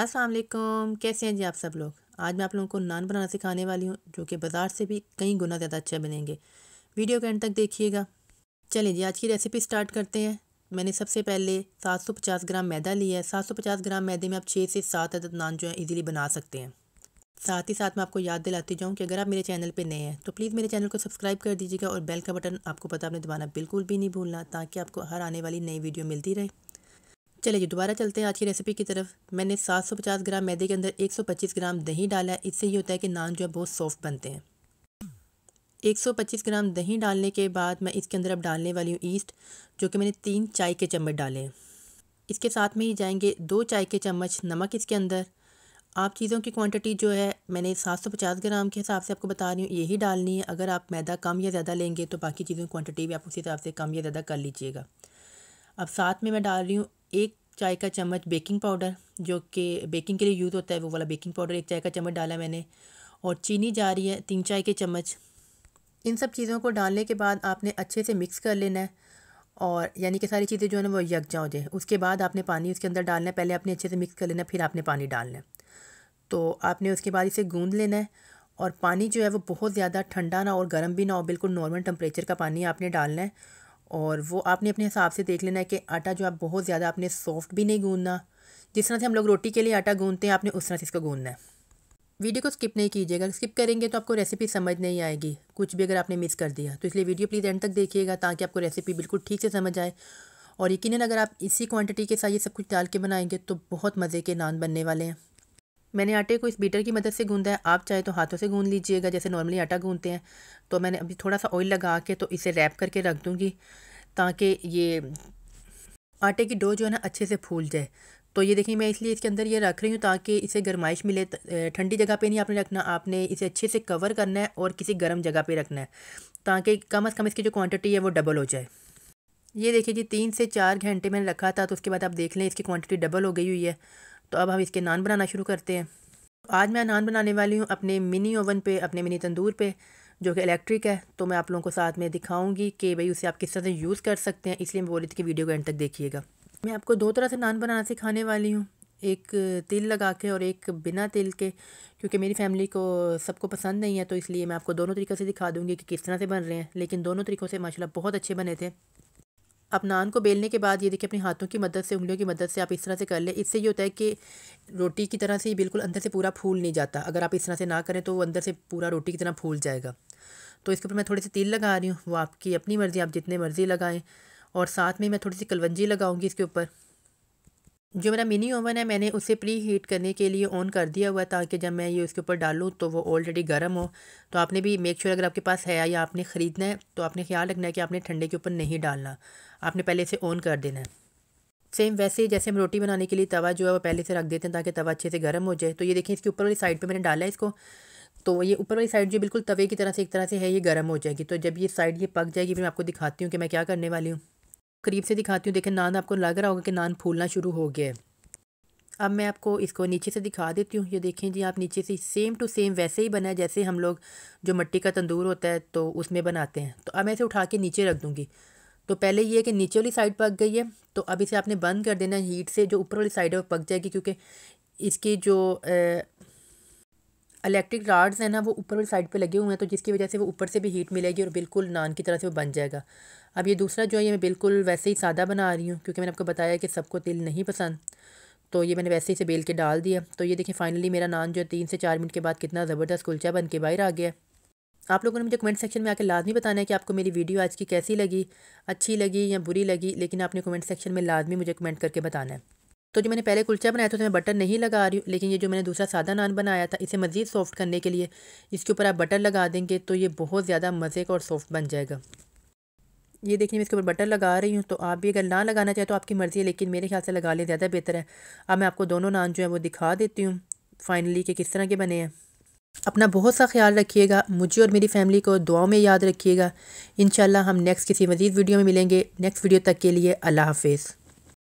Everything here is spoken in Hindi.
अस्सलाम वालेकुम कैसे हैं जी आप सब लोग आज मैं आप लोगों को नान बनाना सिखाने वाली हूँ जो कि बाज़ार से भी कई गुना ज़्यादा अच्छे बनेंगे वीडियो के एंड तक देखिएगा चलिए जी आज की रेसिपी स्टार्ट करते हैं मैंने सबसे पहले 750 ग्राम मैदा लिया है 750 ग्राम मैदे में आप छः से सात अदद नान जो है ईजिली बना सकते हैं साथ ही साथ मैं आपको याद दिलाती जाऊँ कि अगर आप मेरे चैनल पर नए हैं तो प्लीज़ मेरे चैनल को सब्सक्राइब कर दीजिएगा और बेल का बटन आपको पता आपने दबाना बिल्कुल भी नहीं भूलना ताकि आपको हर आने वाली नई वीडियो मिलती रहे चलिए जी दोबारा चलते हैं आज की रेसिपी की तरफ मैंने 750 ग्राम मैदे के अंदर 125 ग्राम दही डाला है इससे ये होता है कि नान जो है बहुत सॉफ्ट बनते हैं 125 ग्राम दही डालने के बाद मैं इसके अंदर अब डालने वाली हूँ ईस्ट जो कि मैंने तीन चाय के चम्मच डाले हैं इसके साथ में ही जाएंगे दो चाय के चम्मच नमक इसके अंदर आप चीज़ों की क्वांटिटी जो है मैंने 750 ग्राम के हिसाब से आपको बता रही हूँ यही डालनी है अगर आप मैदा कम या ज़्यादा लेंगे तो बाकी चीज़ों की क्वांटिटी भी आप उसी हिसाब से कम या ज़्यादा कर लीजिएगा अब साथ में मैं डाल रही हूँ एक चाय का चम्मच बेकिंग पाउडर जो कि बेकिंग के लिए यूज़ होता है वो वाला बेकिंग पाउडर एक चाय का चम्मच डाला मैंने और चीनी जा रही है तीन चाय के चम्मच इन सब चीज़ों को डालने के बाद आपने अच्छे से मिक्स कर लेना है और यानी कि सारी चीज़ें जो है ना वो यकजा हो जाए उसके बाद आपने पानी उसके अंदर डालना है पहले आपने अच्छे से मिक्स कर लेना फिर आपने पानी डालना है तो आपने उसके बाद इसे गूंद लेना है और पानी जो है वो बहुत ज़्यादा ठंडा ना और गर्म भी ना हो बिल्कुल नॉर्मल टेम्परेचर का पानी आपने डालना है और वो आपने अपने हिसाब से देख लेना है कि आटा जो आप बहुत ज़्यादा आपने सॉफ्ट भी नहीं गूँधना जिस तरह से हम लोग रोटी के लिए आटा गूँधते हैं आपने उस तरह से इसको गूंदना है वीडियो को स्किप नहीं कीजिएगा स्किप करेंगे तो आपको रेसिपी समझ नहीं आएगी कुछ भी अगर आपने मिस कर दिया तो इसलिए वीडियो प्लीज़ एंड तक देखिएगा ताकि आपको रेसिपी बिल्कुल ठीक से समझ आए और यकीन अगर आप इसी क्वांटिटी के साथ ये सब कुछ डाल के बनाएंगे तो बहुत मज़े के नान बनने वाले हैं मैंने आटे को इस बीटर की मदद से गूंदा है आप चाहे तो हाथों से गूंद लीजिएगा जैसे नॉर्मली आटा गूंदते हैं तो मैंने अभी थोड़ा सा ऑयल लगा के तो इसे रैप करके रख दूँगी ताकि ये आटे की डो जो है ना अच्छे से फूल जाए तो ये देखिए मैं इसलिए इसके अंदर ये रख रही हूँ ताकि इसे गर्माइश मिले ठंडी जगह पे नहीं आपने रखना आपने इसे अच्छे से कवर करना है और किसी गर्म जगह पे रखना है ताकि कम अज़ कम इसकी जो क्वांटिटी है वो डबल हो जाए ये देखिए जी तीन से चार घंटे मैंने रखा था तो उसके बाद आप देख लें इसकी क्वान्टिटी डबल हो गई हुई है तो अब हम इसके नान बनाना शुरू करते हैं आज मैं नान बनाने वाली हूँ अपने मिनी ओवन पे अपने मिनी तंदूर पे जो कि इलेक्ट्रिक है तो मैं आप लोगों को साथ में दिखाऊंगी कि भाई उसे आप किस तरह से यूज़ कर सकते हैं इसलिए मैं बोल रही थी कि वीडियो को एंड तक देखिएगा मैं आपको दो तरह से नान बनाना सिखाने वाली हूँ एक तिल लगा के और एक बिना तिल के क्योंकि मेरी फैमिली को सबको पसंद नहीं है तो इसलिए मैं आपको दोनों तरीक़े से दिखा दूँगी कि किस तरह से बन रहे हैं लेकिन दोनों तरीक़ों से माशाला बहुत अच्छे बने थे अब नान को बेलने के बाद ये देखिए अपने हाथों की मदद से उंगलियों की मदद से आप इस तरह से कर लें इससे ये होता है कि रोटी की तरह से बिल्कुल अंदर से पूरा फूल नहीं जाता अगर आप इस तरह से ना करें तो वो अंदर से पूरा रोटी की तरह फूल जाएगा तो इसके ऊपर मैं थोड़ी सी तिल लगा रही हूँ वो आपकी अपनी मर्ज़ी आप जितने मर्ज़ी लगाएँ और साथ में मैं थोड़ी सी कलवंजी लगाऊँगी इसके ऊपर जो मेरा मिनी ओवन है मैंने उसे प्री हीट करने के लिए ऑन कर दिया हुआ है ताकि जब मैं ये उसके ऊपर डालूँ तो वो ऑलरेडी गर्म हो तो आपने भी मेक श्योर sure अगर आपके पास है या आपने ख़रीदना है तो आपने ख्याल रखना है कि आपने ठंडे के ऊपर नहीं डालना आपने पहले इसे ऑन कर देना है सेम वैसे जैसे हम रोटी बनाने के लिए तवा जो है वो पहले से रख देते हैं ताकि तवा अच्छे से गर्म हो जाए तो ये देखें इसके ऊपर वाली साइड पर मैंने डाला है इसको तो ये ऊपर वाली साइड जो बिल्कुल तवे की तरह से एक तरह से है ये गर्म हो जाएगी तो जब ये साइड ये पक जाएगी फिर मैं आपको दिखाती हूँ कि मैं क्या करने वाली हूँ करीब से दिखाती हूँ देखें नान आपको लग रहा होगा कि नान फूलना शुरू हो गया है अब मैं आपको इसको नीचे से दिखा देती हूँ ये देखें जी आप नीचे से सेम टू सेम वैसे ही बना है जैसे हम लोग जो मिट्टी का तंदूर होता है तो उसमें बनाते हैं तो अब मैं इसे उठा के नीचे रख दूँगी तो पहले ये कि नीचे वाली साइड पक गई है तो अब इसे आपने बंद कर देना हीट से जो ऊपर वाली साइड है वो पक जाएगी क्योंकि इसकी जो इलेक्ट्रिक राड्स हैं ना वो ऊपर वाली साइड पे लगे हुए हैं तो जिसकी वजह से वो ऊपर से भी हीट मिलेगी और बिल्कुल नान की तरह से वो बन जाएगा अब ये दूसरा जो है ये मैं बिल्कुल वैसे ही सादा बना रही हूँ क्योंकि मैंने आपको बताया कि सबको तिल नहीं पसंद तो ये मैंने वैसे ही से बेल के डाल दिया तो ये देखिए फाइनली मेरा नान जो है तीन से चार मिनट के बाद कितना ज़बरदस्त कुलचा बन के बाहर आ गया आप लोगों ने मुझे कमेंट सेक्शन में आके लाजमी बताना है कि आपको मेरी वीडियो आज की कैसी लगी अच्छी लगी या बुरी लगी लेकिन आपने कमेंट सेक्शन में लाजमी मुझे कमेंट करके बताना है तो जो मैंने पहले कुलचा बनाया था उसमें तो बटर नहीं लगा रही हूँ लेकिन ये जो मैंने दूसरा सादा नान बनाया था इसे मज़ीद सॉफ्ट करने के लिए इसके ऊपर आप बटर लगा देंगे तो ये बहुत ज़्यादा मज़े का और सॉफ्ट बन जाएगा ये देखिए मैं इसके ऊपर बटर लगा रही हूँ तो आप भी अगर ना लगाना चाहें तो आपकी मर्ज़ी है लेकिन मेरे ख्याल से लगा लें ज़्यादा बेहतर है अब मैं आपको दोनों नान जो है वो दिखा देती हूँ फाइनली कि किस तरह के बने हैं अपना बहुत सा ख्याल रखिएगा मुझे और मेरी फैमिली को दुआओं में याद रखिएगा इन हम नेक्स्ट किसी मज़ीद वीडियो में मिलेंगे नेक्स्ट वीडियो तक के लिए अल्लाह हाफिज़